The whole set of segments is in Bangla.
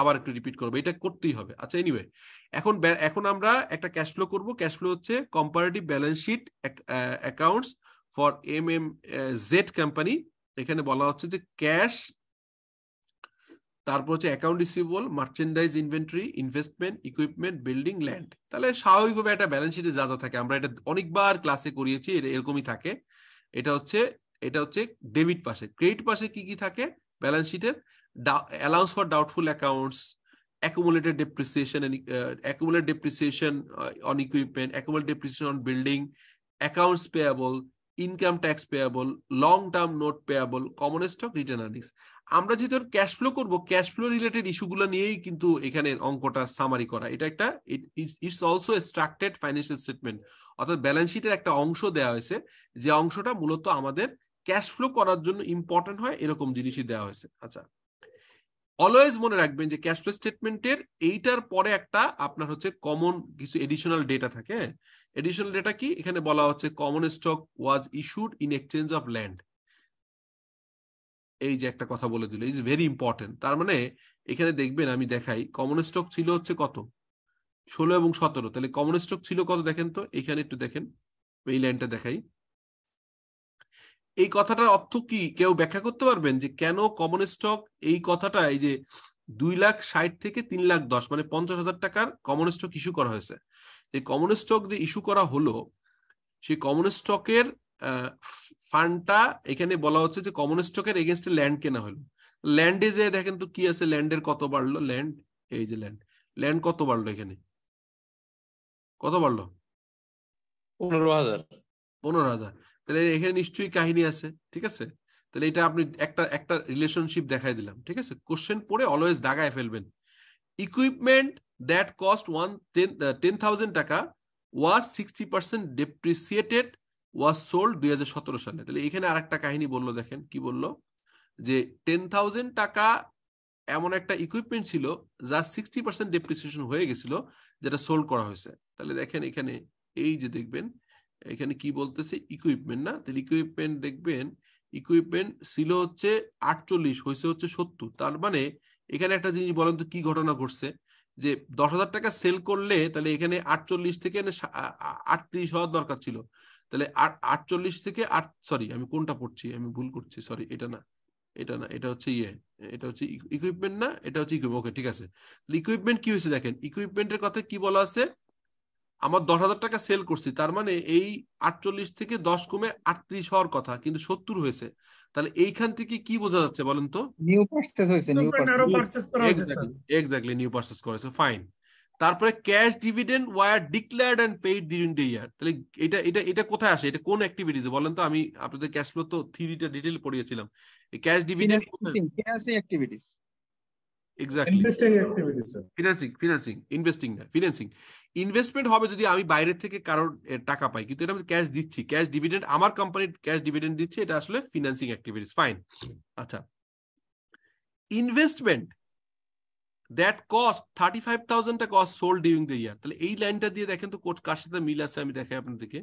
আবার একটু রিপিট করবো এটা করতেই হবে আচ্ছা এনিওয়ে এখন এখন আমরা একটা ক্যাশ ফ্লো করবো ক্যাশ ফ্লো হচ্ছে comparative balance sheet accounts for M M Z company এখানে বলা হচ্ছে যে ক্যাশ তারপর হচ্ছে account receivable merchandise inventory investment equipment building land তাহলে স্বাভাবিকভাবে একটা ব্যালেন্স শিটে যা যা থাকে আমরা এটা অনেকবার ক্লাসে করিয়েছি এরকমই থাকে এটা হচ্ছে এটা হচ্ছে ডেবিট পাশে ক্রেডিট পাশে কি কি থাকে ব্যালেন্স শিটের allowance for doubtful accounts, accumulated depreciation and uh, accumulated depreciation uh, on equipment, accumulated depreciation on building, accounts payable, income tax payable, long-term note payable, common stock return earnings. আমরা যেহেতু ক্যাশ ফ্লো করব ক্যাশ ফ্লো রিলেটেড ইস্যুগুলো নিয়েই কিন্তু এখানে অঙ্কটা সামারি করা এটা একটা it's also extracted financial statement অর্থাৎ ব্যালেন্স শিটের একটা অংশ দেওয়া হয়েছে যে অংশটা মূলত আমাদের ক্যাশ ফ্লো করার জন্য ইম্পর্টেন্ট হয় এরকম জিনিসই দেওয়া হয়েছে আচ্ছা অলওয়েজ মনে রাখবেন যে ক্যাশ ফ্লো স্টেটমেন্টের এইটার পরে একটা আপনার হচ্ছে কমন কিছু এডিশনাল ডেটা থাকে এডিশনাল হ্যাঁ? ডেটা কি এখানে বলা হচ্ছে common stock was issued in exchange of land এই যে একটা কথা বলে দিল ইজ ভেরি ইম্পর্টেন্ট তার মানে এখানে দেখবেন আমি দেখাই কমন স্টক ছিল হচ্ছে কত ষোলো এবং সতেরো তাহলে কমন স্টক ছিল কত দেখেন তো এখানে একটু দেখেন এই ল্যান্ডটা দেখাই এই কথাটার অর্থ কি কেউ ব্যাখ্যা করতে পারবেন যে কেন কমন স্টক এই কথাটা এই যে দুই লাখ ষাট থেকে তিন লাখ দশ মানে পঞ্চাশ হাজার টাকার কমন স্টক ইস্যু করা হয়েছে এই কমন স্টক যে ইস্যু করা হলো সেই কমন স্টকের ফান্ডটা এখানে বলা হচ্ছে যে কমন স্টকের এগেনস্টে ল্যান্ড কেনা হলো ল্যান্ডে যে দেখেন তো কি আছে ল্যান্ডের কত বাড়লো ল্যান্ড এই যে ল্যান্ড ল্যান্ড কত বাড়লো এখানে কত বাড়লো পনেরো হাজার পনেরো হাজার তাহলে এখানে নিশ্চয়ই কাহিনী আছে ঠিক আছে তাহলে এটা আপনি একটা একটা রিলেশনশিপ দেখাই দিলাম ঠিক আছে কোশ্চেন পড়ে অলওয়েজ দাগায় ফেলবেন equipment that cost one ten thousand টাকা was sixty percent depreciated was sold দুই হাজার সতেরো সালে তাহলে এখানে আর একটা কাহিনী বললো দেখেন কি বললো যে টেন থাউজেন্ড টাকা এমন একটা ইকুইপমেন্ট ছিল যার সিক্সটি পার্সেন্ট ডেপ্রিসিয়েশন হয়ে গেছিল যেটা সোল্ড করা হয়েছে তাহলে দেখেন এখানে এই যে দেখবেন এখানে কি বলতেছে ইকুইপমেন্ট না তাহলে ইকুইপমেন্ট দেখবেন ইকুইপমেন্ট ছিল হচ্ছে আটচল্লিশ হয়েছে হচ্ছে সত্তর তার মানে এখানে একটা জিনিস বলেন তো কি ঘটনা ঘটছে যে দশ হাজার টাকা সেল করলে তাহলে এখানে আটচল্লিশ থেকে আটত্রিশ হওয়ার দরকার ছিল তাহলে আটচল্লিশ থেকে আট সরি আমি কোনটা পড়ছি আমি ভুল করছি সরি এটা না এটা না এটা হচ্ছে ইয়ে এটা হচ্ছে ইকুইপমেন্ট না এটা হচ্ছে ওকে ঠিক আছে ইকুইপমেন্ট কি হয়েছে দেখেন ইকুইপমেন্টের কথা কি বলা আছে আমার দশ হাজার টাকা সেল করছি তার মানে এই আটচল্লিশ থেকে দশ কমে আটত্রিশ হওয়ার কথা কিন্তু সত্তর হয়েছে তাহলে এইখান থেকে কি বোঝা যাচ্ছে বলেন তো নিউ পারচেজ হয়েছে new purchase exactly new purchase করেছে ফাইন তারপরে cash dividend were declared and paid during the year তাহলে এটা এটা এটা কোথায় আসে এটা কোন অ্যাক্টিভিটিজে বলেন তো আমি আপনাদের ক্যাশ ফ্লো তো থিওরিটা ডিটেইল পড়িয়েছিলাম cash dividend activities exactly investing activity financing financing investing না ফিনান্সিং ইনভেস্টমেন্ট হবে যদি আমি বাইরে থেকে কারোর টাকা পাই কিন্তু এটা আমি ক্যাশ দিচ্ছি ক্যাশ ডিভিডেন্ড আমার কোম্পানির ক্যাশ ডিভিডেন্ড দিচ্ছে এটা আসলে ফিনান্সিং অ্যাক্টিভিটিস ফাইন আচ্ছা investment that cost thirty five থাউজেন্ডটা cost sold during the year তাহলে এই লাইনটা দিয়ে দেখেন তো কোচ কার সাথে মিল আছে আমি দেখাই আপনাদেরকে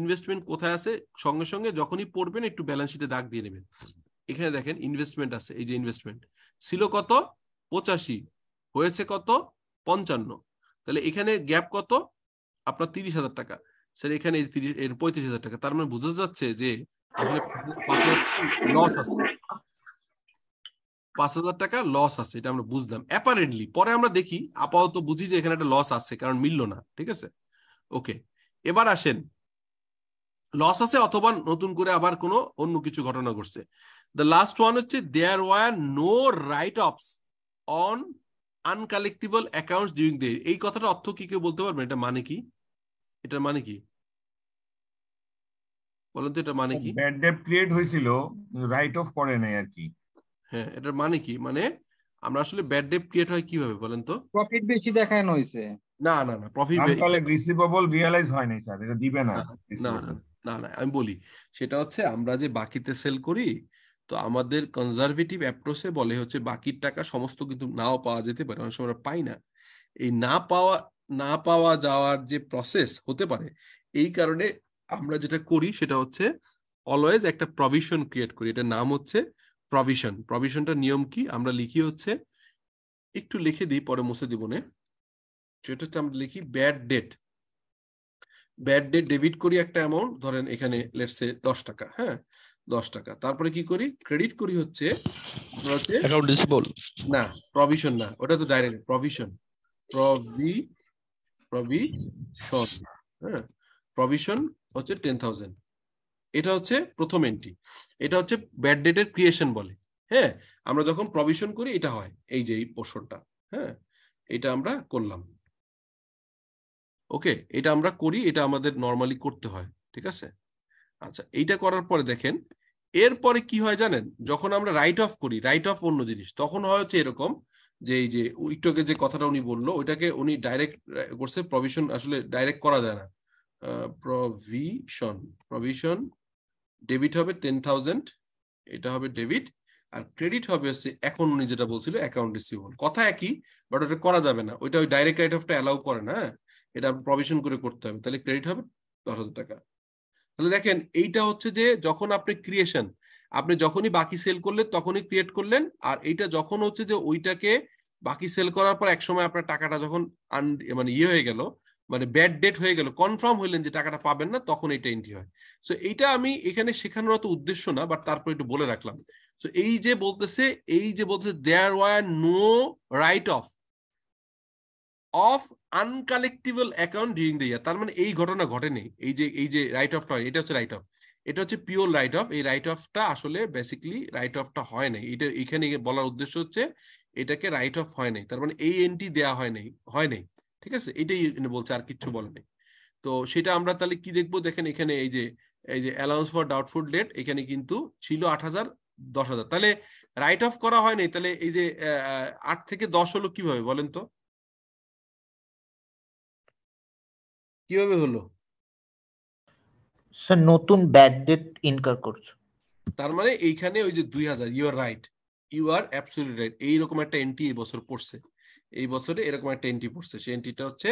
ইনভেস্টমেন্ট কোথায় আছে সঙ্গে সঙ্গে যখনই পড়বেন একটু ব্যালেন্স শিটে দাগ দিয়ে নেবেন এখানে দেখেন ইনভেস্টমেন্ট আছে এই যে ইনভেস্টমেন্ট ছিল কত পঁচাশি হয়েছে কত পঞ্চান্ন তাহলে এখানে গ্যাপ কত আপনার তিরিশ হাজার টাকা স্যার এখানে পঁয়ত্রিশ হাজার টাকা তার মানে বোঝা যাচ্ছে যে আসলে লস আছে পাঁচ হাজার টাকা লস আছে এটা আমরা বুঝলাম অ্যাপারেন্টলি পরে আমরা দেখি আপাতত বুঝি যে এখানে একটা লস আছে কারণ মিলল না ঠিক আছে ওকে এবার আসেন লস আছে অথবা নতুন করে আবার কোনো অন্য কিছু ঘটনা ঘটছে দ্য লাস্ট ওয়ান হচ্ছে there were no write offs on uncollectible accounts during the এই কথাটা অর্থ কি কেউ বলতে পারবেন এটা মানে কি এটা মানে কি বলেন তো এটা মানে কি ব্যাড ডেট ক্রিয়েট হয়েছিল রাইট অফ করে নাই আর কি হ্যাঁ এটার মানে কি মানে আমরা আসলে ব্যাড ডেট ক্রিয়েট হয় কিভাবে বলেন তো প্রফিট বেশি দেখানো হয়েছে না না না প্রফিট তাহলে রিসিভেবল রিয়ালাইজ হয় নাই স্যার এটা দিবে না না না না আমি বলি সেটা হচ্ছে আমরা যে বাকিতে সেল করি তো আমাদের কনজারভেটিভ অ্যাপ্রোচে বলে হচ্ছে বাকির টাকা সমস্ত কিন্তু নাও পাওয়া যেতে পারে অনেক সময় পাই না এই না পাওয়া না পাওয়া যাওয়ার যে প্রসেস হতে পারে এই কারণে আমরা যেটা করি সেটা হচ্ছে অলওয়েজ একটা প্রভিশন ক্রিয়েট করি এটার নাম হচ্ছে প্রভিশন প্রভিশনটার নিয়ম কি আমরা লিখি হচ্ছে একটু লিখে দিই পরে মুছে দিবনে সেটা হচ্ছে আমরা লিখি bad debt bad debt debit করি একটা অ্যামাউন্ট ধরেন এখানে লেটসে দশ টাকা হ্যাঁ দশ টাকা তারপরে কি করি ক্রেডিট করি হচ্ছে না প্রভিশন না ওটা তো ডাইরেক্ট প্রভিশন প্রভি প্রভিশন হ্যাঁ প্রভিশন হচ্ছে টেন থাউজেন্ড এটা হচ্ছে প্রথম এন্ট্রি এটা হচ্ছে ব্যাড ডেটের ক্রিয়েশন বলে হ্যাঁ আমরা যখন প্রভিশন করি এটা হয় এই যে এই পোর্শনটা হ্যাঁ এটা আমরা করলাম ওকে এটা আমরা করি এটা আমাদের নর্মালি করতে হয় ঠিক আছে আচ্ছা এইটা করার পরে দেখেন এরপরে কি হয় জানেন যখন আমরা রাইট অফ করি রাইট অফ অন্য জিনিস তখন হয় এরকম যে এই যে উইকটকে যে কথাটা উনি বললো ওইটাকে উনি ডাইরেক্ট করছে প্রভিশন আসলে ডাইরেক্ট করা যায় না প্রভিশন প্রভিশন ডেবিট হবে টেন থাউজেন্ড এটা হবে ডেবিট আর ক্রেডিট হবে হচ্ছে এখন উনি যেটা বলছিল অ্যাকাউন্ট রিসিভেবল কথা একই বাট ওটা করা যাবে না ওইটা ওই ডাইরেক্ট রাইট অফটা অ্যালাউ করে না হ্যাঁ? এটা প্রভিশন করে করতে হবে তাহলে ক্রেডিট হবে দশ হাজার টাকা তাহলে দেখেন এইটা হচ্ছে যে যখন আপনি ক্রিয়েশন আপনি যখনই বাকি সেল করলেন তখনই ক্রিয়েট করলেন আর এইটা যখন হচ্ছে যে ওইটাকে বাকি সেল করার পর এক সময় আপনার টাকাটা যখন মানে ইয়ে হয়ে গেল মানে ব্যাড ডেট হয়ে গেল কনফার্ম হইলেন যে টাকাটা পাবেন না তখন এটা এন্ট্রি হয় সো এইটা আমি এখানে শেখানোর অত উদ্দেশ্য না বাট তারপর একটু বলে রাখলাম সো এই যে বলতেছে এই যে বলতেছে there were no write off off uncollectible account during the year তার মানে এই ঘটনা ঘটেনি এই যে এই যে রাইট অফটা এটা হচ্ছে রাইট অফ এটা হচ্ছে পিওর রাইট অফ এই রাইট অফটা আসলে বেসিক্যালি রাইট অফটা হয় নাই এটা এখানে বলার উদ্দেশ্য হচ্ছে এটাকে রাইট অফ হয় নাই তার মানে এই এনটি দেয়া হয় নাই হয় নাই ঠিক আছে এটাই বলছে আর কিচ্ছু বলে নাই তো সেটা আমরা তাহলে কি দেখবো দেখেন এখানে এই যে এই যে অ্যালাউন্স ফর ডাউটফুল ডেট এখানে কিন্তু ছিল আট হাজার দশ হাজার তাহলে রাইট অফ করা হয় নাই তাহলে এই যে আট থেকে দশ হলো কিভাবে বলেন তো কিভাবে হলো স্যার নতুন ব্যাড ডেট ইনকার করছো তার মানে এইখানে ওই যে দুই হাজার you are right you are absolute right এইরকম একটা এন্ট্রি এই বছর পড়ছে এই বছরে এরকম একটা এন্ট্রি পড়ছে সেই এন্ট্রিটা হচ্ছে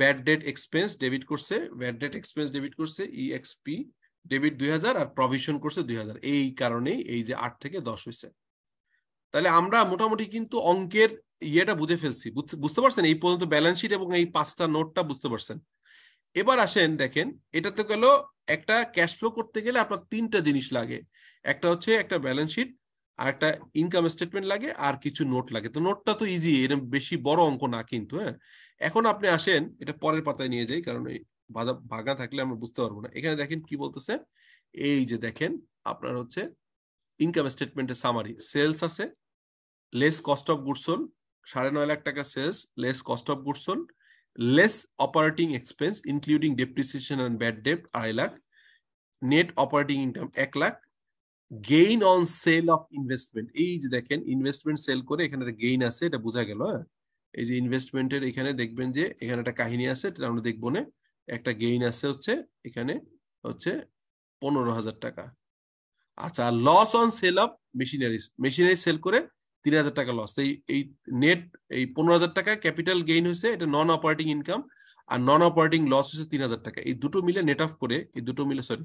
ব্যাড ডেট এক্সপেন্স ডেবিট করছে ব্যাড ডেট এক্সপেন্স ডেবিট করছে ইএক্সপি e ডেবিট দুই হাজার আর প্রভিশন করছে দুই হাজার এই কারণেই এই যে আট থেকে দশ হয়েছে তাহলে আমরা মোটামুটি কিন্তু অঙ্কের ইয়েটা বুঝে ফেলছি বুঝতে পারছেন এই পর্যন্ত ব্যালেন্স শিট এবং এই পাঁচটা নোটটা বুঝতে পারছেন এবার আসেন দেখেন এটাতে গেল একটা ক্যাশ ফ্লো করতে গেলে আপনার তিনটা জিনিস লাগে একটা হচ্ছে একটা ব্যালেন্স শিট আর একটা ইনকাম স্টেটমেন্ট লাগে আর কিছু নোট লাগে তো নোটটা তো ইজি এরকম বেশি বড় অঙ্ক না কিন্তু হ্যাঁ এখন আপনি আসেন এটা পরের পাতায় নিয়ে যাই কারণ এই ভাগা থাকলে আমরা বুঝতে পারবো না এখানে দেখেন কি বলতেছে এই যে দেখেন আপনার হচ্ছে ইনকাম স্টেটমেন্টের সামারি সেলস আছে লেস কস্ট অফ গুডসোল সাড়ে নয় লাখ টাকা sales less cost of goods sold less operating expense, including depreciation and bad debt, I lakh, net operating income, এক lakh gain on sale of investment এই যে দেখেন ইনভেস্টমেন্ট সেল করে এখানে একটা গেইন আছে এটা বোঝা গেল হ্যাঁ? এই যে ইনভেস্টমেন্টের এখানে দেখবেন যে এখানে একটা কাহিনী আছে এটা আমরা দেখবো না একটা গেইন আছে হচ্ছে এখানে হচ্ছে পনেরো হাজার টাকা আচ্ছা loss on sale of machineries machinery sale করে তিন হাজার টাকা লস এই এই নেট এই পনেরো হাজার টাকা ক্যাপিটাল গেইন হয়েছে এটা নন অপারেটিং ইনকাম আর নন অপারেটিং লস হচ্ছে তিন হাজার টাকা এই দুটো মিলে নেট অফ করে এই দুটো মিলে সরি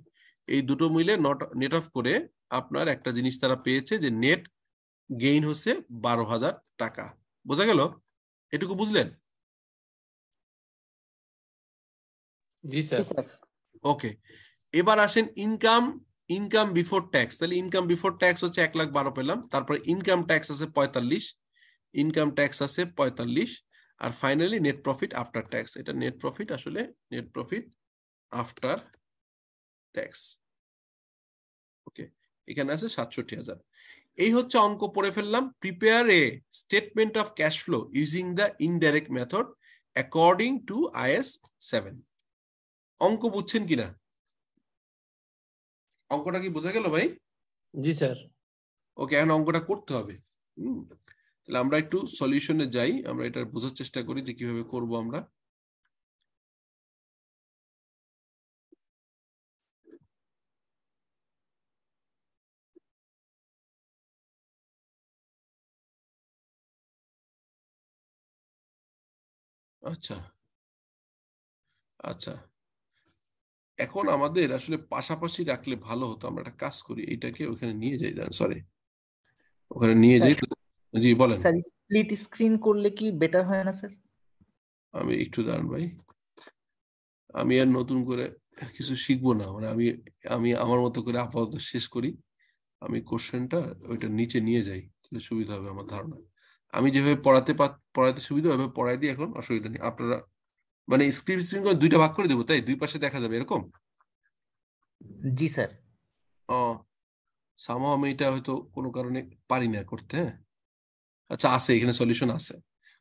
এই দুটো মিলে নট নেট অফ করে আপনার একটা জিনিস তারা পেয়েছে যে নেট গেইন হচ্ছে বারো হাজার টাকা বোঝা গেল এটুকু বুঝলেন জি স্যার ওকে এবার আসেন ইনকাম ইনকাম বিফোর ট্যাক্স তাহলে ইনকাম বিফোর ট্যাক্স হচ্ছে এক লাখ বারো পেলাম তারপর ইনকাম ট্যাক্স আছে পঁয়তাল্লিশ ইনকাম ট্যাক্স আছে পঁয়তাল্লিশ আর finally net profit after tax এটা নেট প্রফিট আসলে net profit after tax okay এখানে আছে সাতষট্টি হাজার এই হচ্ছে অঙ্ক পড়ে ফেললাম prepare a statement of cash flow using the indirect method according to IS seven অঙ্ক বুঝছেন কিনা অঙ্কটা কি বোঝা গেল ভাই জি স্যার ওকে এখন অঙ্কটা করতে হবে তাহলে আমরা একটু সলিউশনে যাই আমরা এটা বোঝার চেষ্টা করি যে কিভাবে করব আমরা আচ্ছা আচ্ছা এখন আমাদের আসলে পাশাপাশি রাখলে ভালো হতো আমরা একটা কাজ করি এটাকে ওখানে নিয়ে যাই সরি ওখানে নিয়ে যাই জি বলেন স্যার স্প্লিট স্ক্রিন করলে কি বেটার হয় না স্যার আমি একটু দাঁড়ান ভাই আমি আর নতুন করে কিছু শিখবো না মানে আমি আমি আমার মতো করে আপাতত শেষ করি আমি কোশ্চেনটা ওইটা নিচে নিয়ে যাই তাহলে সুবিধা হবে আমার ধারণা আমি যেভাবে পড়াতে পড়াতে সুবিধা হবে পড়াই দিই এখন অসুবিধা নেই আপনারা মানে স্ক্রিপ্ট স্ট্রিং করে দুইটা ভাগ করে দেবো তাই দুই পাশে দেখা যাবে এরকম জি স্যার ও সামহ আমি এটা হয়তো কোনো কারণে পারি না করতে হ্যাঁ আচ্ছা আছে এখানে সলিউশন আছে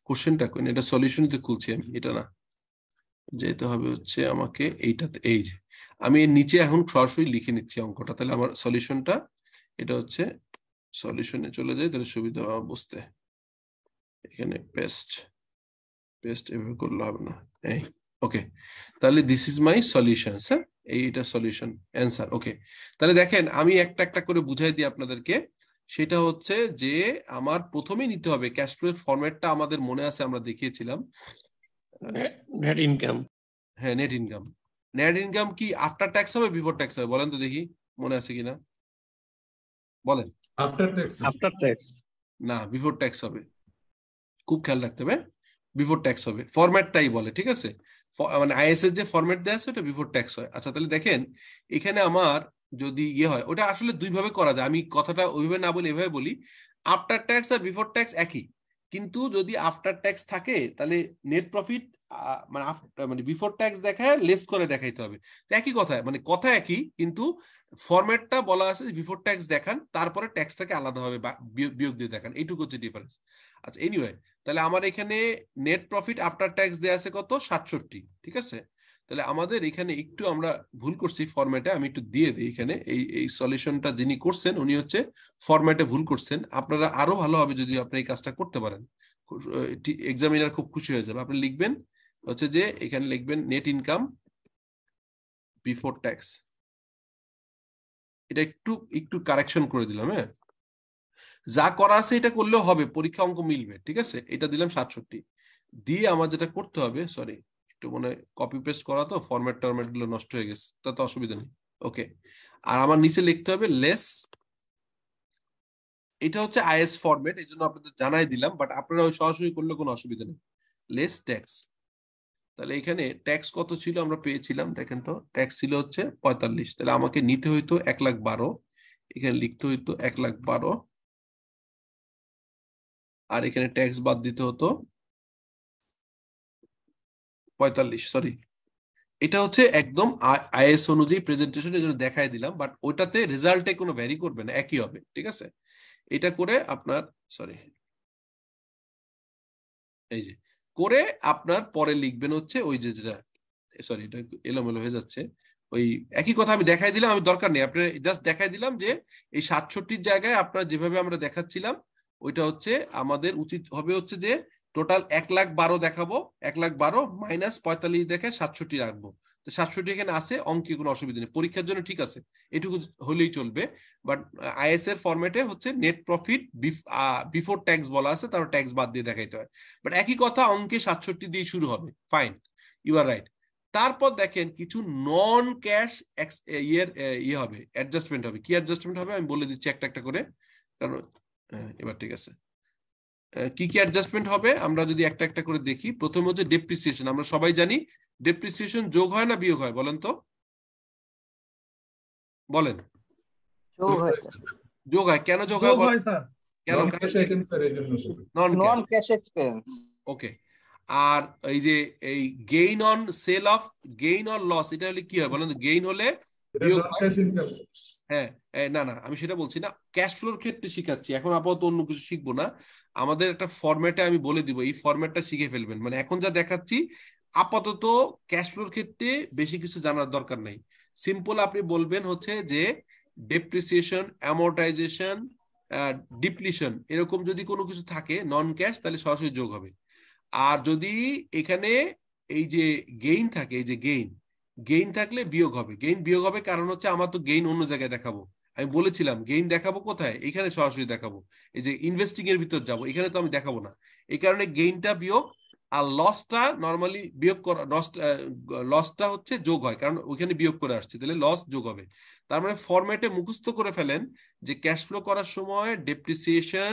কোশ্চেনটা কোন এটা সলিউশনতে খুলছি আমি এটা না যেতে হবে হচ্ছে আমাকে এইটাতে এই যে আমি এর নিচে এখন সরাসরি লিখে নিচ্ছি অঙ্কটা তাহলে আমার সলিউশনটা এটা হচ্ছে সলিউশনে চলে যায় তাহলে সুবিধা বুঝতে এখানে পেস্ট পেস্ট এভাবে করলে হবে না এই ওকে তাহলে দিস ইজ মাই সলিউশন হ্যাঁ এইটা সলিউশন অ্যান্সার ওকে তাহলে দেখেন আমি একটা একটা করে বুঝাই দিই আপনাদেরকে সেটা হচ্ছে যে আমার প্রথমে নিতে হবে ক্যাশ ফ্লো ফরম্যাটটা আমাদের মনে আছে আমরা দেখিয়েছিলাম নেট ইনকাম হ্যাঁ নেট ইনকাম নেট ইনকাম কি আফটার ট্যাক্স হবে বিফোর ট্যাক্স হবে বলেন তো দেখি মনে আছে কিনা বলেন আফটার ট্যাক্স আফটার ট্যাক্স না বিফোর ট্যাক্স হবে খুব খেয়াল রাখতে হবে হ্যাঁ? বিফোর ট্যাক্স হবে ফরম্যাটটাই বলে ঠিক আছে মানে আইএসএস যে ফরম্যাট দেওয়া আছে ওটা বিফোর ট্যাক্স হয় আচ্ছা তাহলে দেখেন এখানে আমার যদি ইয়ে হয় ওটা আসলে দুইভাবে করা যায় আমি কথাটা ওইভাবে না বলি এভাবে বলি আফটার ট্যাক্স আর বিফোর ট্যাক্স একই কিন্তু যদি আফটার ট্যাক্স থাকে তাহলে নেট প্রফিট মানে মানে বিফোর ট্যাক্স দেখায় লেস করে দেখাইতে হবে একই কথা মানে কথা একই কিন্তু ফরম্যাটটা বলা আছে বিফোর ট্যাক্স দেখান তারপরে ট্যাক্সটাকে আলাদাভাবে বিয়োগ দিয়ে দেখান এইটুকু হচ্ছে ডিফারেন্স আচ্ছা এনিওয়ে তাহলে আমার এখানে নেট প্রফিট আফটার ট্যাক্স দেয়া আছে কত সাতষট্টি ঠিক আছে তাহলে আমাদের এখানে একটু আমরা ভুল করছি ফরম্যাটে আমি একটু দিয়ে দিই এখানে এই এই সলিউশনটা যিনি করছেন উনি হচ্ছে ফরম্যাটে ভুল করছেন আপনারা আরো ভালো হবে যদি আপনি এই কাজটা করতে পারেন এক্সামিনার খুব খুশি হয়ে যাবে আপনি লিখবেন হচ্ছে যে এখানে লিখবেন নেট ইনকাম বিফোর ট্যাক্স এটা একটু একটু কারেকশন করে দিলাম হ্যাঁ যা করা আছে এটা করলেও হবে পরীক্ষা অঙ্ক মিলবে ঠিক আছে এটা দিলাম সাতষট্টি দিয়ে আমার যেটা করতে হবে সরি একটু মানে কপি পেস্ট করা তো ফরম্যাট টরম্যাট গুলো নষ্ট হয়ে গেছে তাতে অসুবিধা নেই ওকে আর আমার নিচে লিখতে হবে লেস এটা হচ্ছে আইএস ফরম্যাট এই জন্য আপনাদের জানাই দিলাম বাট আপনারা ওই সরাসরি করলে কোনো অসুবিধা নেই লেস ট্যাক্স তাহলে এখানে ট্যাক্স কত ছিল আমরা পেয়েছিলাম দেখেন তো ট্যাক্স ছিল হচ্ছে পঁয়তাল্লিশ তাহলে আমাকে নিতে হইতো এক লাখ বারো এখানে লিখতে হইতো এক লাখ বারো আর এখানে ট্যাক্স বাদ দিতে হতো পঁয়তাল্লিশ সরি এটা হচ্ছে একদম আইএস অনুযায়ী প্রেজেন্টেশন জন্য দেখাই দিলাম বাট ওটাতে রেজাল্টে কোনো ভ্যারি করবে না একই হবে ঠিক আছে এটা করে আপনার সরি এই যে করে আপনার পরে লিখবেন হচ্ছে ওই যে যেটা সরি এটা এলোমেলো হয়ে যাচ্ছে ওই একই কথা আমি দেখাই দিলাম আমি দরকার নেই আপনার জাস্ট দেখাই দিলাম যে এই সাতষট্টির জায়গায় আপনার যেভাবে আমরা দেখাচ্ছিলাম ওইটা হচ্ছে আমাদের উচিত হবে হচ্ছে যে টোটাল এক লাখ বারো দেখাবো এক লাখ বারো মাইনাস পঁয়তাল্লিশ দেখে সাতষট্টি রাখবো তো সাতষট্টি এখানে আছে অঙ্কে কোনো অসুবিধা নেই পরীক্ষার জন্য ঠিক আছে এটুকু হলেই চলবে বাট আইএস এর ফরম্যাটে হচ্ছে নেট প্রফিট বিফোর ট্যাক্স বলা আছে তারপর ট্যাক্স বাদ দিয়ে দেখাইতে হয় বাট একই কথা অঙ্কে সাতষট্টি দিয়ে শুরু হবে ফাইন ইউ আর রাইট তারপর দেখেন কিছু নন ক্যাশ ইয়ের ইয়ে হবে অ্যাডজাস্টমেন্ট হবে কি অ্যাডজাস্টমেন্ট হবে আমি বলে দিচ্ছি একটা একটা করে কারণ হ্যাঁ, এবার ঠিক আছে কি কি অ্যাডজাস্টমেন্ট হবে আমরা যদি একটা একটা করে দেখি প্রথম হচ্ছে ডেপ্রিসিয়েশন আমরা সবাই জানি ডেপ্রিসিয়েশন যোগ হয় না বিয়োগ হয় বলেন তো বলেন যোগ হয় কেন যোগ হয় কেন নন ক্যাশ এক্সপেন্স ওকে আর এই যে এই gain on sale of gain on loss এটা হলে কি হয় বলেন গেইন হলে হ্যাঁ না না আমি সেটা বলছি না ক্যাশ ফ্লোর ক্ষেত্রে শিখাচ্ছি এখন আপাতত অন্য কিছু শিখবো না আমাদের একটা ফরম্যাটে আমি বলে দিব এই ফরম্যাটটা শিখে ফেলবেন মানে এখন যা দেখাচ্ছি আপাতত ক্যাশ ফ্লোর ক্ষেত্রে বেশি কিছু জানার দরকার নাই সিম্পল আপনি বলবেন হচ্ছে যে ডেপ্রিসিয়েশন অ্যামোর্টাইজেশন ডিপ্লিশন এরকম যদি কোনো কিছু থাকে নন ক্যাশ তাহলে সরাসরি যোগ হবে আর যদি এখানে এই যে গেইন থাকে এই যে গেইন গেইন থাকলে বিয়োগ হবে গেইন বিয়োগ হবে কারণ হচ্ছে আমার তো গেইন অন্য জায়গায় দেখাবো আমি বলেছিলাম গেইন দেখাবো কোথায় এখানে সরাসরি দেখাবো এই যে ইনভেস্টিং এর ভিতর যাব এখানে তো আমি দেখাবো না এই কারণে গেইনটা বিয়োগ আর লসটা নর্মালি বিয়োগ করা লসটা হচ্ছে যোগ হয় কারণ ওইখানে বিয়োগ করে আসছে তাহলে লস যোগ হবে তার মানে ফরম্যাটে মুখস্থ করে ফেলেন যে ক্যাশ ফ্লো করার সময় ডেপ্রিসিয়েশন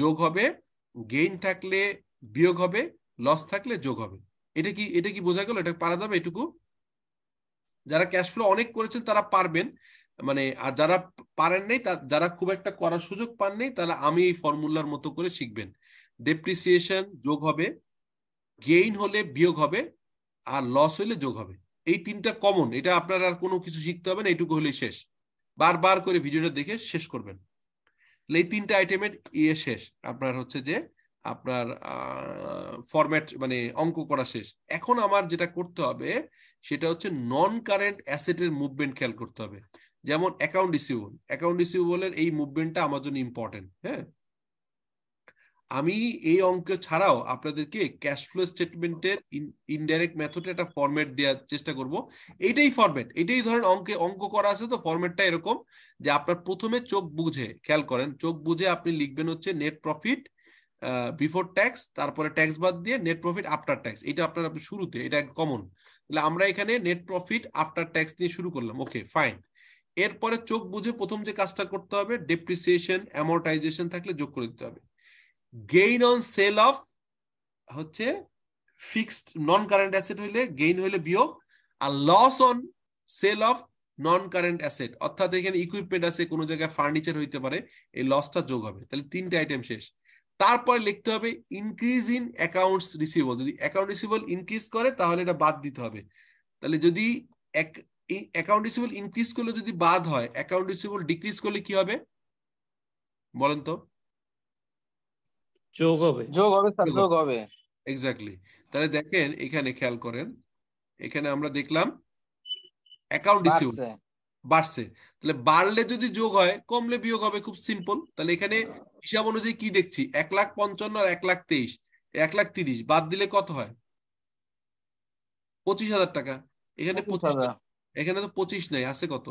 যোগ হবে গেইন থাকলে বিয়োগ হবে লস থাকলে যোগ হবে এটা কি এটা কি বোঝা গেল এটা পারা যাবে এটুকু যারা ক্যাশ ফ্লো অনেক করেছেন তারা পারবেন মানে আর যারা পারেন নাই যারা খুব একটা করার সুযোগ পান নাই তাহলে আমি এই ফর্মুলার মতো করে শিখবেন ডেপ্রিসিয়েশন যোগ হবে গেইন হলে বিয়োগ হবে আর লস হলে যোগ হবে এই তিনটা কমন এটা আপনার আর কোনো কিছু শিখতে হবে না এইটুকু হলে শেষ বারবার করে ভিডিওটা দেখে শেষ করবেন এই তিনটা আইটেমের ইয়ে শেষ আপনার হচ্ছে যে আপনার ফরম্যাট মানে অঙ্ক করা শেষ এখন আমার যেটা করতে হবে সেটা হচ্ছে নন কারেন্ট অ্যাসেটের মুভমেন্ট খেয়াল করতে হবে যেমন অ্যাকাউন্ট রিসিভেবল অ্যাকাউন্ট রিসিভেবলের এই মুভমেন্টটা আমার জন্য ইম্পর্টেন্ট হ্যাঁ আমি এই অঙ্ক ছাড়াও আপনাদেরকে ক্যাশ ফ্লো স্টেটমেন্টের ইনডাইরেক্ট মেথডে একটা ফরম্যাট দেওয়ার চেষ্টা করব এইটাই ফরম্যাট এটাই ধরেন অঙ্কে অঙ্ক করা আছে তো ফরম্যাটটা এরকম যে আপনার প্রথমে চোখ বুঝে খেয়াল করেন চোখ বুঝে আপনি লিখবেন হচ্ছে নেট প্রফিট বিফোর ট্যাক্স তারপরে ট্যাক্স বাদ দিয়ে নেট প্রফিট আফটার ট্যাক্স এটা আপনার শুরুতে এটা কমন তাহলে আমরা এখানে নেট প্রফিট আফটার ট্যাক্স দিয়ে শুরু করলাম ওকে ফাইন এরপরে চোখ বুঝে প্রথম যে কাজটা করতে হবে ডেপ্রিসিয়েশন অ্যামোর্টাইজেশন থাকলে যোগ করে দিতে হবে গেইন অন সেল অফ হচ্ছে ফিক্সড নন কারেন্ট অ্যাসেট হইলে গেইন হইলে বিয়োগ আর loss on sale of non current asset অর্থাৎ এখানে ইকুইপমেন্ট আছে কোনো জায়গায় ফার্নিচার হইতে পারে এই লসটা যোগ হবে তাহলে তিনটা আইটেম শেষ তারপরে লিখতে হবে ইনক্রিজ ইন অ্যাকাউন্টস রিসিভেবল যদি অ্যাকাউন্ট রিসিভেবল ইনক্রিজ করে তাহলে এটা বাদ দিতে হবে তাহলে যদি এক অ্যাকাউন্ট রিসিভেবল ইনক্রিজ করলে যদি বাদ হয় অ্যাকাউন্ট রিসিভেবল ডিক্রিজ করলে কি হবে বলেন তো যোগ হবে যোগ হবে স্যার যোগ হবে এক্স্যাক্টলি তাহলে দেখেন এখানে খেয়াল করেন এখানে আমরা দেখলাম অ্যাকাউন্ট রিসিভেবল বাড়ছে তাহলে বাড়লে যদি যোগ হয় কমলে বিয়োগ হবে খুব সিম্পল তাহলে এখানে হিসাব অনুযায়ী কি দেখছি এক লাখ পঞ্চান্ন আর এক লাখ তেইশ এক লাখ তিরিশ বাদ দিলে কত হয় পঁচিশ হাজার টাকা এখানে পঁচিশ হাজার এখানে তো পঁচিশ নাই আছে কত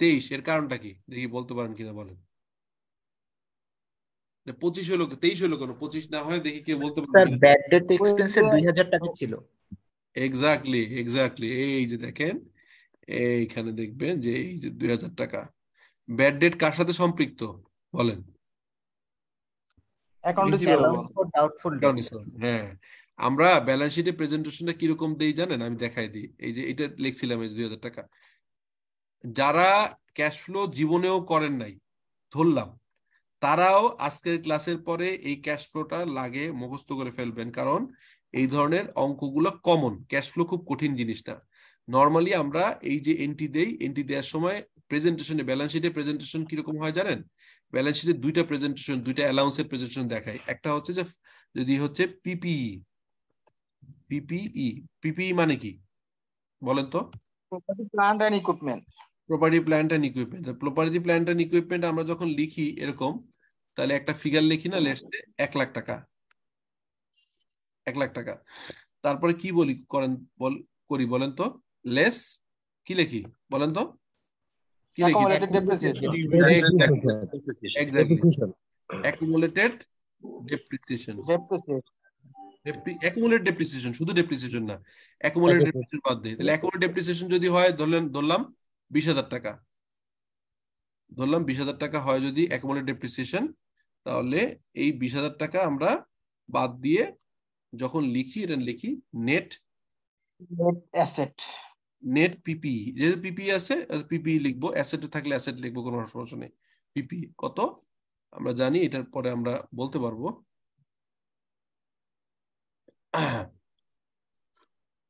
তেইশ এর কারণটা কি দেখি বলতে পারেন কিনা বলেন পঁচিশ হলো তেইশ হলো কেন পঁচিশ না হয় দেখি কে বলতে পারেন ছিল এক্স্যাক্টলি এক্স্যাক্টলি এই যে দেখেন এইখানে দেখবেন যে এই যে দুই হাজার টাকা ব্যাড ডেট কার সাথে সম্পৃক্ত বলেন হ্যাঁ আমরা ব্যালেন্স শিটে প্রেজেন্টেশনটা কিরকম দেই জানেন আমি দেখাই দিই এই যে এটা লিখছিলাম এই দুই হাজার টাকা যারা ক্যাশ ফ্লো জীবনেও করেন নাই ধরলাম তারাও আজকের ক্লাসের পরে এই ক্যাশ ফ্লোটা লাগে মুখস্থ করে ফেলবেন কারণ এই ধরনের অঙ্কগুলো কমন ক্যাশ ফ্লো খুব কঠিন জিনিস না নর্মালি আমরা এই যে এন্ট্রি দেই এন্ট্রি দেওয়ার সময় প্রেজেন্টেশনে ব্যালেন্স শিটে প্রেজেন্টেশন কিরকম হয় জানেন ব্যালেন্স শিটে দুইটা প্রেজেন্টেশন দুইটা অ্যালাউন্সের প্রেজেন্টেশন দেখায় একটা হচ্ছে যে যদি হচ্ছে PPE PPE PPE e, e মানে কি বলেন তো property plant and equipment property plant and equipment property plant and equipment আমরা যখন লিখি এরকম তাহলে একটা ফিগার লিখি না লেটস এক লাখ টাকা এক লাখ টাকা তারপরে কি বলি করেন বল করি বলেন তো লেস কি লিখি বলেন তো কি লিখি accumulated depreciation depreciation accumulate depreciation শুধু ডেপ্রিসিয়েশন না অ্যাকুমুলেট ডেপ্রিসিয়েশন বাদ তাহলে অ্যাকুমুলেট ডেপ্রিসিয়েশন যদি হয় ধরলেন ধরলাম বিশ হাজার টাকা ধরলাম বিশ হাজার টাকা হয় যদি অ্যাকুমুলেট ডেপ্রিসিয়েশন তাহলে এই বিশ হাজার টাকা আমরা বাদ দিয়ে যখন লিখি এটা লিখি net net asset net PP যেহেতু পিপি e আছে পিপি e লিখবো অ্যাসেট থাকলে অ্যাসেট লিখবো কোনো সমস্যা নেই পিপি e কত আমরা জানি এটার পরে আমরা বলতে পারবো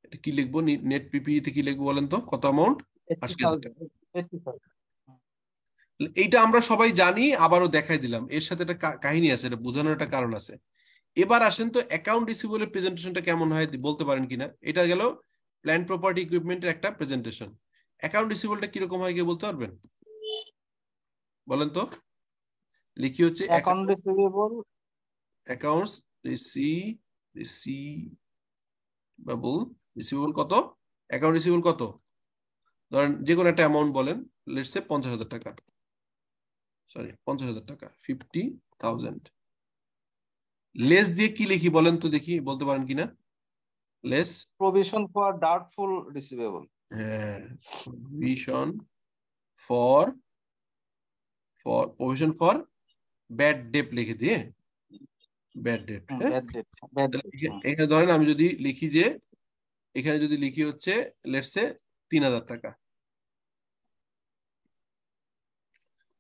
এটা কি লিখবো নেট পিপিই তে কি লিখবো বলেন তো কত অ্যামাউন্ট এইটা আমরা সবাই জানি আবারও দেখাই দিলাম এর সাথে একটা কাহিনী আছে এটা বোঝানোর একটা কারণ আছে এবার আসেন তো অ্যাকাউন্ট রিসিভেবলের প্রেজেন্টেশনটা কেমন হয় বলতে পারেন কিনা এটা গেল প্ল্যান্ট প্রপার্টি ইকুইপমেন্টের একটা প্রেজেন্টেশন অ্যাকাউন্ট রিসিভেবলটা কিরকম হয় কি বলতে পারবেন বলেন তো লিখি হচ্ছে অ্যাকাউন্ট রিসিভেবল অ্যাকাউন্টস রিসি রিসিভেবল রিসিভেবল কত অ্যাকাউন্ট রিসিভেবল কত ধরেন যে কোনো একটা অ্যামাউন্ট বলেন লেটস সে পঞ্চাশ হাজার টাকা সরি পঞ্চাশ হাজার টাকা ফিফটি থাউজেন্ড লেস দিয়ে কি লিখি বলেন তো দেখি বলতে পারেন কিনা less provision for doubtful receivable হ্যাঁ provision for for provision for bad ডেপ লিখে দিয়ে ব্যাড ডেট এখানে ধরেন আমি যদি লিখি যে এখানে যদি লিখি হচ্ছে লেটস তিন হাজার টাকা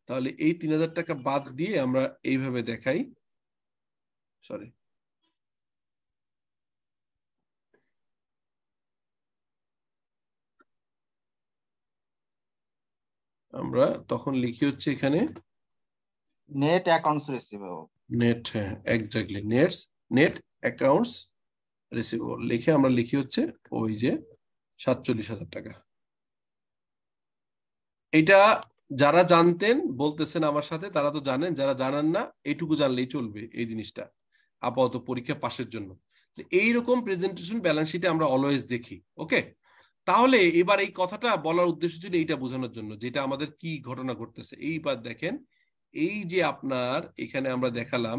তাহলে এই তিন হাজার টাকা বাদ দিয়ে আমরা এইভাবে দেখাই সরি আমরা তখন লিখি হচ্ছে এখানে net accounts receivable net exactly nets net accounts receivable লিখে আমরা লিখি হচ্ছে ওই যে সাতচল্লিশ হাজার টাকা এটা যারা জানতেন বলতেছেন আমার সাথে তারা তো জানেন যারা না এইটুকু জানলেই চলবে এই জিনিসটা আপাতত পরীক্ষা পাশের জন্য এইরকম প্রেজেন্টেশন ব্যালেন্স শিটে আমরা অলওয়েজ দেখি ওকে তাহলে এবার এই কথাটা বলার উদ্দেশ্য ছিল এইটা বোঝানোর জন্য যেটা আমাদের কি ঘটনা ঘটতেছে এইবার দেখেন এই যে আপনার এখানে আমরা দেখালাম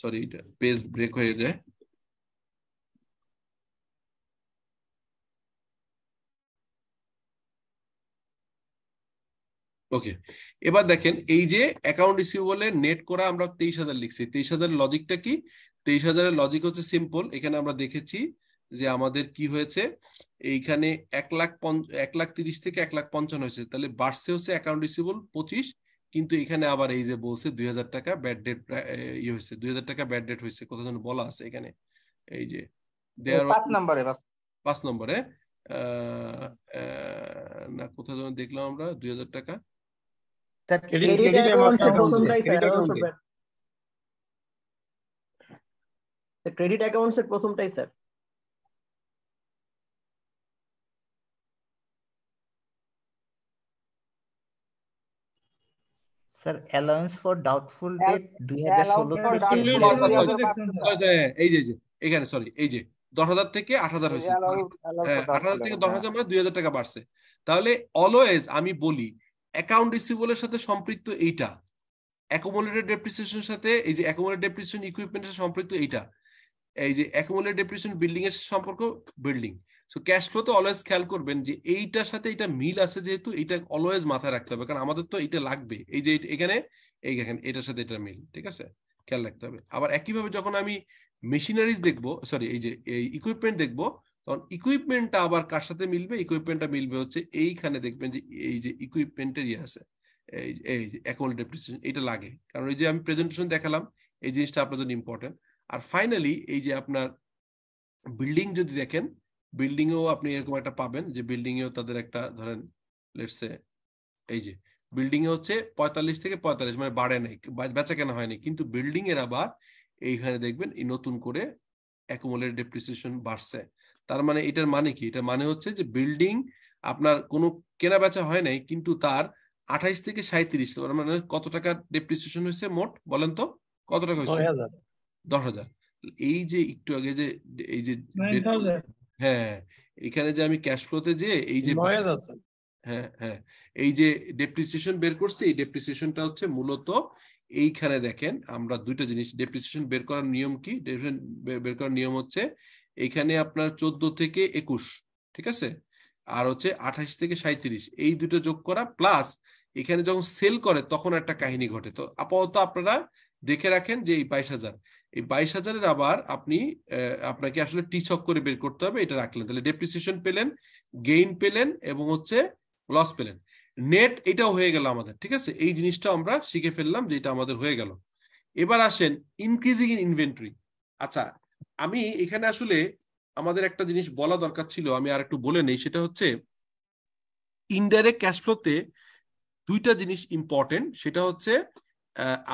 সরি পেজ ব্রেক হয়ে যায় ওকে এবার দেখেন এই যে অ্যাকাউন্ট রিসিভেবলে নেট করা আমরা তেইশ হাজার লিখছি তেইশ হাজারের লজিকটা কি তেইশ হাজারের লজিক হচ্ছে সিম্পল এখানে আমরা দেখেছি যে আমাদের কি হয়েছে এইখানে এক লাখ এক লাখ তিরিশ থেকে এক লাখ পঞ্চান্ন হয়েছে তাহলে বাড়ছে হচ্ছে অ্যাকাউন্ট রিসিভেবল পঁচিশ কিন্তু এখানে আবার এই যে বলছে দুই হাজার টাকা ব্যাড ডেট ইয়ে হয়েছে দুই হাজার টাকা ব্যাড ডেট হয়েছে কোথাও যেন বলা আছে এখানে এই যে পাঁচ নম্বরে পাঁচ না কোথাও যেন দেখলাম আমরা দুই হাজার টাকা ক্রেডিট অ্যাকাউন্টস এর প্রথমটাই sir sir allowance for doubtful debt দুই হাজার হ্যাঁ, এই যে এখানে সরি এই যে দশ হাজার থেকে আট হাজার হয়েছে হ্যাঁ, আট হাজার থেকে দশ হাজার মানে দুই হাজার টাকা বাড়ছে তাহলে অলওয়েজ আমি বলি অ্যাকাউন্ট রিসিভেবলের সাথে সম্পৃক্ত এইটা অ্যাকুমুলেটেড ডেপ্রিসিয়েশনের সাথে এই যে অ্যাকুমুলেটেড ডেপ্রিসিয়েশন ইকুইপমেন্টের সাথে সম্পৃক্ত এইটা এই যে অ্যাকুমুলেটেড ডেপ্রিসিয়েশন বিল্ডিং এর সম্পর্ক বিল্ডিং সো ক্যাশ ফ্লো তো অলওয়েজ খেয়াল করবেন যে এইটার সাথে এটা মিল আছে যেহেতু এটা অলওয়েজ মাথায় রাখতে হবে কারণ আমাদের তো এটা লাগবে এই যে এখানে এই দেখেন এটার সাথে এটা মিল ঠিক আছে খেয়াল রাখতে হবে আবার একইভাবে যখন আমি মেশিনারিজ দেখবো সরি এই যে এই ইকুইপমেন্ট দেখবো তখন ইকুইপমেন্টটা আবার কার সাথে মিলবে ইকুইপমেন্টটা মিলবে হচ্ছে এইখানে দেখবেন যে এই যে ইকুইপমেন্টের ইয়ে আছে এই এই অ্যাকাউন্ট ডেপ্রিসিয়েশন এটা লাগে কারণ এই যে আমি প্রেজেন্টেশন দেখালাম এই জিনিসটা আপনার জন্য ইম্পর্টেন্ট আর ফাইনালি এই যে আপনার বিল্ডিং যদি দেখেন বিল্ডিং এও আপনি এরকম একটা পাবেন যে বিল্ডিং এও তাদের একটা ধরেন লেটসে এই যে বিল্ডিং এ হচ্ছে পঁয়তাল্লিশ থেকে পঁয়তাল্লিশ মানে বাড়ে নাই বেচা কেনা হয়নি কিন্তু বিল্ডিং এর আবার এইখানে দেখবেন এই নতুন করে অ্যাকুমুলেট ডেপ্রিসিয়েশন বাড়ছে তার মানে এটার মানে কি এটা মানে হচ্ছে যে বিল্ডিং আপনার কোনো কেনা বেচা হয় নাই কিন্তু তার আঠাইশ থেকে সাঁত্রিশ মানে কত টাকা ডেপ্রিসিয়েশন হয়েছে মোট বলেন তো কত টাকা হয়েছে দশ হাজার এই যে একটু আগে যে এই যে হ্যাঁ এখানে যে আমি ক্যাশ ফ্লোতে যে এই যে হ্যাঁ হ্যাঁ এই যে ডেপ্রিসিয়েশন বের করছি এই ডেপ্রিসিয়েশনটা হচ্ছে মূলত এইখানে দেখেন আমরা দুইটা জিনিস ডেপ্রিসিয়েশন বের করার নিয়ম কি বের করার নিয়ম হচ্ছে এখানে আপনার চোদ্দ থেকে একুশ ঠিক আছে আর হচ্ছে আঠাশ থেকে সাঁত্রিশ এই দুটো যোগ করা প্লাস এখানে যখন সেল করে তখন একটা কাহিনী ঘটে তো আপাতত আপনারা দেখে রাখেন যে এই বাইশ হাজার এই বাইশ হাজারের আবার আপনি আপনাকে আসলে টিচক করে বের করতে হবে এটা রাখলেন তাহলে ডেপ্রিসিয়েশন পেলেন গেইন পেলেন এবং হচ্ছে লস পেলেন নেট এটাও হয়ে গেল আমাদের ঠিক আছে এই জিনিসটা আমরা শিখে ফেললাম যে এটা আমাদের হয়ে গেল এবার আসেন ইনক্রিজিং ইন ইনভেন্টরি আচ্ছা আমি এখানে আসলে আমাদের একটা জিনিস বলা দরকার ছিল আমি আর একটু বলে নেই সেটা হচ্ছে ইনডাইরেক্ট ক্যাশ ফ্লোতে দুইটা জিনিস ইম্পর্টেন্ট সেটা হচ্ছে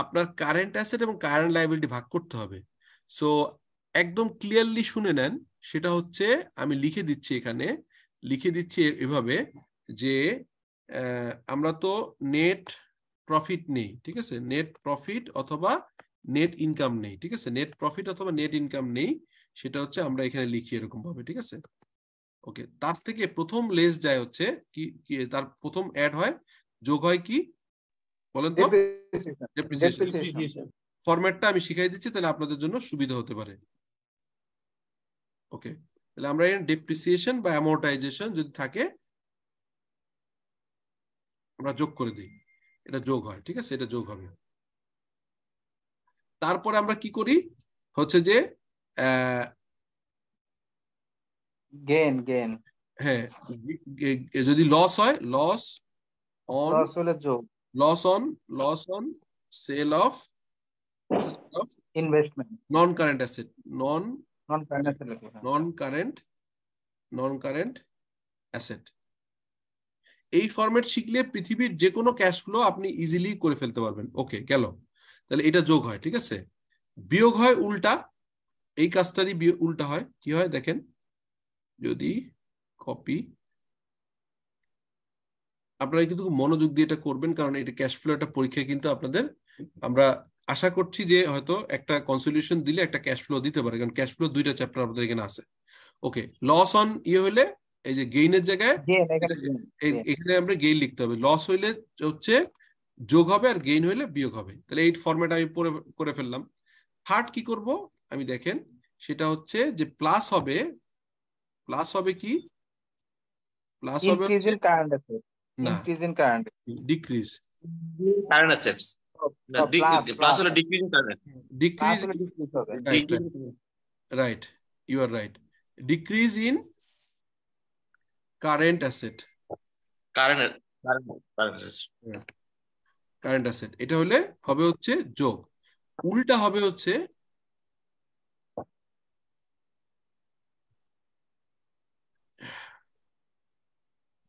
আপনার কারেন্ট অ্যাসেট এবং কারেন্ট লাইবিলিটি ভাগ করতে হবে সো একদম ক্লিয়ারলি শুনে নেন সেটা হচ্ছে আমি লিখে দিচ্ছি এখানে লিখে দিচ্ছি এভাবে যে আমরা তো নেট প্রফিট নেই ঠিক আছে নেট প্রফিট অথবা নেট ইনকাম নেই ঠিক আছে নেট প্রফিট অথবা নেট ইনকাম নেই সেটা হচ্ছে আমরা এখানে লিখি এরকম ভাবে ঠিক আছে ওকে তার থেকে প্রথম লেস যায় হচ্ছে কি তার প্রথম অ্যাড হয় যোগ হয় কি বলেন তো ফরম্যাটটা আমি শিখাই দিচ্ছি তাহলে আপনাদের জন্য সুবিধা হতে পারে ওকে তাহলে আমরা এখানে ডেপ্রিসিয়েশন বা অ্যামোর্টাইজেশন যদি থাকে আমরা যোগ করে দিই এটা যোগ হয় ঠিক আছে এটা যোগ হবে তারপরে আমরা কি করি হচ্ছে যে গেন গেন হ্যাঁ যদি লস হয় লস অন লস হলে যোগ loss on loss on sale of, sale of investment non current asset non non current asset non current non current asset এই ফরম্যাট শিখলে পৃথিবীর যে কোনো ক্যাশ ফ্লো আপনি ইজিলি করে ফেলতে পারবেন ওকে গেল তাহলে এটা যোগ হয় ঠিক আছে বিয়োগ হয় উল্টা এই কাজটারই উল্টা হয় কি হয় দেখেন যদি কপি আপনারা কিন্তু মনোযোগ দিয়ে এটা করবেন কারণ এটা ক্যাশ ফ্লো একটা পরীক্ষা কিন্তু আপনাদের আমরা আশা করছি যে হয়তো একটা কনসলিউশন দিলে একটা ক্যাশ ফ্লো দিতে পারে কারণ ক্যাশ ফ্লো দুইটা চ্যাপ্টার আমাদের এখানে আছে ওকে লস অন ইয়ে হলে এই যে গেইনের জায়গায় এখানে আমরা গেইন লিখতে হবে লস হইলে হচ্ছে যোগ হবে আর গেইন হইলে বিয়োগ হবে তাহলে এই ফরম্যাট আমি করে ফেললাম থার্ড কি করব আমি দেখেন সেটা হচ্ছে যে প্লাস হবে প্লাস হবে কি প্লাস হবে right you are right decrease in current asset current current asset এটা হলে হবে হচ্ছে যোগ উল্টা হবে হচ্ছে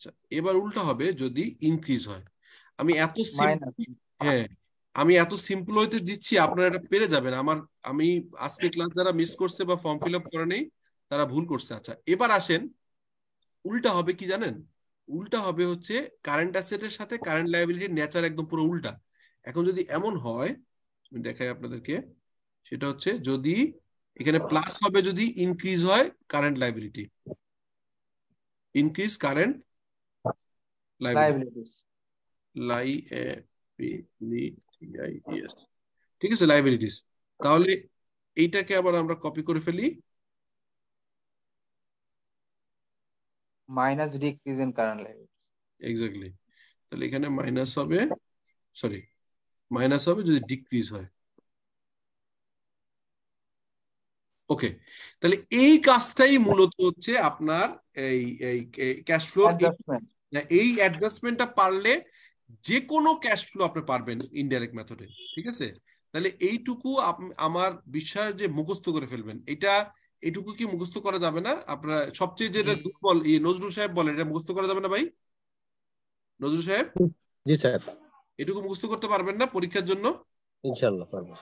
আচ্ছা এবার উল্টা হবে যদি ইনক্রিজ হয় আমি এত হ্যাঁ আমি এত সিম্পল হইতে দিচ্ছি আপনারা এটা পেরে যাবেন আমার আমি আজকে ক্লাস যারা মিস করছে বা ফর্ম ফিল আপ করে নেই তারা ভুল করছে আচ্ছা এবার আসেন উল্টা হবে কি জানেন উল্টা হবে হচ্ছে কারেন্ট অ্যাসেটের সাথে কারেন্ট লাইবিলিটির নেচার একদম পুরো উল্টা এখন যদি এমন হয় দেখাই আপনাদেরকে সেটা হচ্ছে যদি এখানে প্লাস হবে যদি ইনক্রিজ হয় current liability increase current liabilities লাই এস ঠিক আছে লাইবিলিটিস তাহলে এইটাকে আবার আমরা কপি করে ফেলি minus decrease in current liabilities exactly তাহলে এখানে মাইনাস হবে সরি মাইনাস হবে যদি ডিক্রিজ হয় ওকে তাহলে এই কাজটাই মূলত হচ্ছে আপনার এই এই ক্যাশ ফ্লো এই অ্যাডজাস্টমেন্টটা পারলে যে কোনো ক্যাশ ফ্লো আপনি পারবেন ইনডাইরেক্ট মেথডে ঠিক আছে তাহলে এইটুকু আমার বিশ্বাস যে মুখস্থ করে ফেলবেন এটা এটুকু কি মুখস্থ করা যাবে না আপনার সবচেয়ে যেটা দুর্বল ইয়ে নজরুল সাহেব বলে এটা মুখস্থ করা যাবে না ভাই নজরুল সাহেব জি স্যার এটুকু মুখস্থ করতে পারবেন না পরীক্ষার জন্য ইনশাআল্লাহ পারবো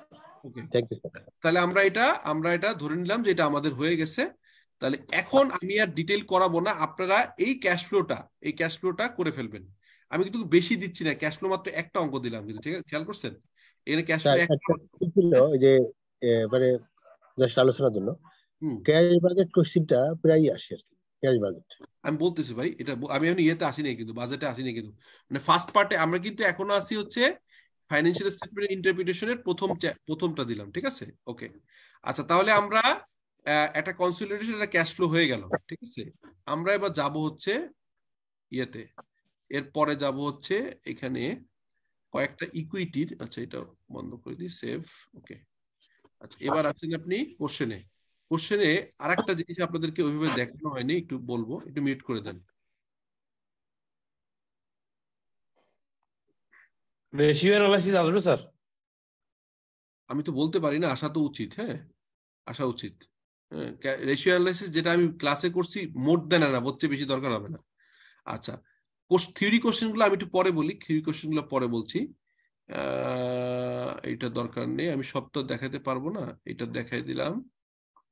ওকে থ্যাংক ইউ স্যার তাহলে আমরা এটা আমরা এটা ধরে নিলাম যে এটা আমাদের হয়ে গেছে তাহলে এখন আমি আর ডিটেল করাবো না আপনারা এই ক্যাশ ফ্লোটা এই ক্যাশ ফ্লোটা করে ফেলবেন আমি কিন্তু বেশি দিচ্ছি না ক্যাশ ফ্লো মাত্র একটা অঙ্ক দিলাম কিন্তু ঠিক আছে খেয়াল করছেন এখানে ক্যাশ ফ্লো ছিল যে মানে জাস্ট আলোচনার জন্য ক্যাশ বাজেট কোশ্চেনটা প্রায়ই আসে আর ক্যাশ বাজেট আমি বলতেছি ভাই এটা আমি এখন ইয়েতে আসি নাই কিন্তু বাজেটে আসি নাই কিন্তু মানে ফার্স্ট পার্টে আমরা কিন্তু এখন আসি হচ্ছে ফাইন্যান্সিয়াল স্টেটমেন্ট ইন্টারপ্রিটেশনের প্রথম প্রথমটা দিলাম ঠিক আছে ওকে আচ্ছা তাহলে আচ্ছা। আমরা একটা কনসুলেটেড একটা ক্যাশ ফ্লো হয়ে গেল ঠিক আছে আমরা এবার যাব হচ্ছে ইয়েতে এরপরে যাব হচ্ছে এখানে কয়েকটা ইকুইটির আচ্ছা এটা বন্ধ করে দিই সেভ ওকে আচ্ছা এবার আসেন আপনি কোশ্চেনে কোশ্চেনে আরেকটা জিনিস আপনাদেরকে ওইভাবে দেখানো হয়নি একটু বলবো একটু মিউট করে দেন রেশিও অ্যানালাইসিস আসবে স্যার আমি তো বলতে পারি না আসা তো উচিত হ্যাঁ আসা উচিত রেশিও অ্যানালাইসিস যেটা আমি ক্লাসে করছি মোট দেন না বোধ বেশি দরকার হবে না আচ্ছা থিওরি কোশ্চেনগুলো আমি একটু পরে বলি থিওরি কোশ্চেনগুলো পরে বলছি এটা দরকার নেই আমি সব তো দেখাতে পারবো না এটা দেখাই দিলাম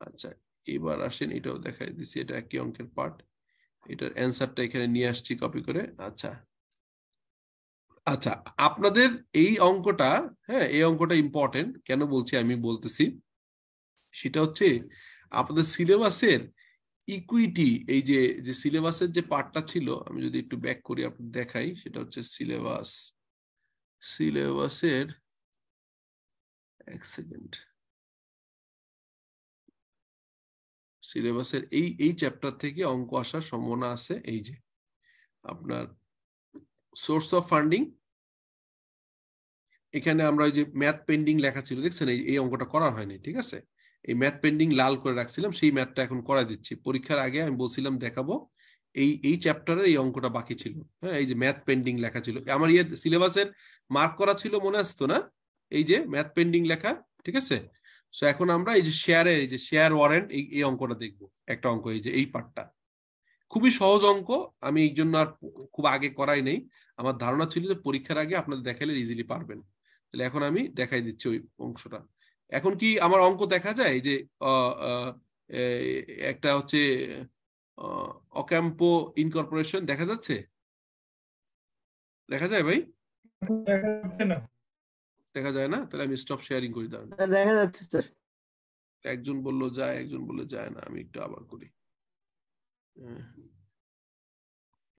আচ্ছা এবার আসেন এটাও দেখাই দিছি এটা একই অঙ্কের পার্ট এটার অ্যান্সারটা এখানে নিয়ে আসছি কপি করে আচ্ছা আচ্ছা আপনাদের এই অঙ্কটা হ্যাঁ এই অঙ্কটা ইম্পর্টেন্ট কেন বলছি আমি বলতেছি সেটা হচ্ছে আপনাদের সিলেবাসের ইকুইটি এই যে যে সিলেবাসের যে পার্টটা ছিল আমি যদি একটু ব্যাক করি আপনাদের দেখাই সেটা হচ্ছে সিলেবাস সিলেবাসের এক সেকেন্ড সিলেবাসের এই এই চ্যাপ্টার থেকে অঙ্ক আসার সম্ভাবনা আছে এই যে আপনার সোর্স অফ ফান্ডিং এখানে আমরা ওই যে ম্যাথ পেন্ডিং লেখা ছিল দেখছেন এই অঙ্কটা করা হয়নি ঠিক আছে এই ম্যাথ পেন্ডিং লাল করে রাখছিলাম সেই ম্যাথটা এখন করা দিচ্ছি পরীক্ষার আগে আমি বলছিলাম দেখাবো এই এই চ্যাপ্টারের এই অঙ্কটা বাকি ছিল হ্যাঁ এই যে ম্যাথ পেন্ডিং লেখা ছিল আমার ইয়ে সিলেবাসের মার্ক করা ছিল মনে আসতো না এই যে ম্যাথ পেন্ডিং লেখা ঠিক আছে সো এখন আমরা এই যে শেয়ারে এই যে শেয়ার ওয়ারেন্ট এই এই অঙ্কটা দেখবো একটা অঙ্ক এই যে এই পার্টটা খুবই সহজ অঙ্ক আমি এই জন্য আর খুব আগে করাই নেই আমার ধারণা ছিল যে পরীক্ষার আগে আপনাদের দেখালে ইজিলি পারবেন তাহলে এখন আমি দেখাই দিচ্ছি ওই অংশটা এখন কি আমার অঙ্ক দেখা যায় যে একটা হচ্ছে অক্যাম্পো ইনকর্পোরেশন দেখা যাচ্ছে দেখা যায় ভাই দেখা যায় না তাহলে আমি স্টপ শেয়ারিং করি দাঁড়ান হ্যাঁ, দেখা যাচ্ছে স্যার একজন বললো যায় একজন বললো যায় না আমি একটু আবার করি